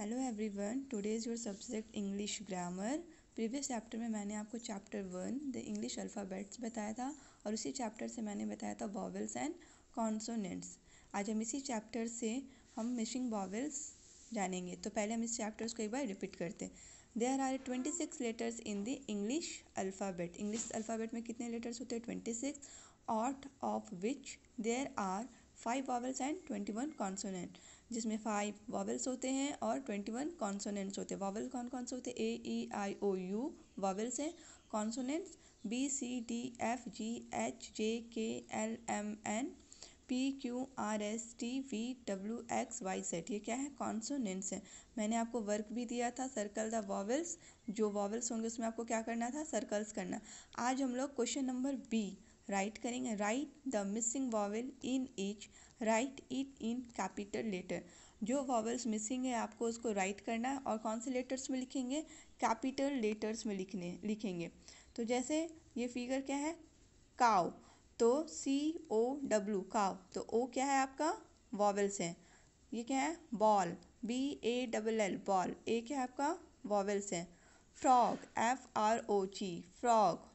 hello everyone today is your subject English grammar previous chapter में मैंने आपको chapter one the English alphabets बताया था और उसी चैप्टर से मैंने बताया था बॉवल्स एंड कॉन्सोनेंट्स आज हम इसी चैप्टर से हम मिसिंग बॉवल्स जानेंगे तो पहले हम इस चैप्टर्स को एक बार रिपीट करते हैं there are twenty six letters in the English alphabet English alphabet में कितने लेटर्स होते हैं twenty six out of which there are five vowels and twenty one consonant जिसमें फाइव वॉवल्स होते हैं और ट्वेंटी वन कॉन्सोनेंट्स होते हैं वॉवल कौन कौन से होते हैं A E I O U vowels हैं consonants B C D F G H J K L M N P Q R S T V W X Y Z ये क्या है कॉन्सोनेंट्स हैं मैंने आपको वर्क भी दिया था सर्कल द वॉवल्स जो वॉवल्स होंगे उसमें आपको क्या करना था सर्कल्स करना आज हम लोग क्वेश्चन नंबर बी राइट करेंगे write the missing vowel in each write it in capital letter जो वॉवल्स मिसिंग है आपको उसको राइट करना है और कौन से लेटर्स में लिखेंगे कैपिटल लेटर्स में लिखने लिखेंगे तो जैसे ये फिगर क्या है काव तो सी ओ डब्लू काव तो ओ क्या है आपका वॉवल्स है ये क्या है ball B A double L ball A क्या है आपका वॉवल्स है frog F R O G frog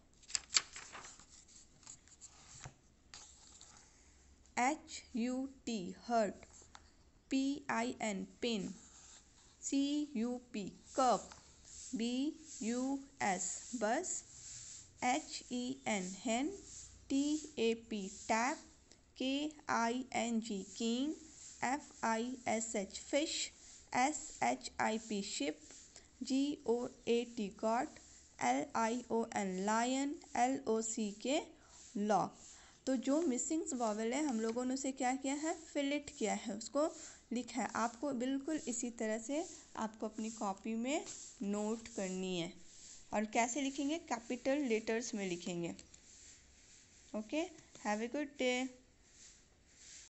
H U T hut P I N pin C U P cup B U S bus H E N hen T A P tap K I N G king F I S H fish S H I P ship G O A T goat L I O N lion L O C K lock तो जो missings vowel है हम लोगों ने उसे क्या किया है फिलिट किया है उसको लिखा है आपको बिल्कुल इसी तरह से आपको अपनी कॉपी में नोट करनी है और कैसे लिखेंगे कैपिटल लेटर्स में लिखेंगे okay have a good day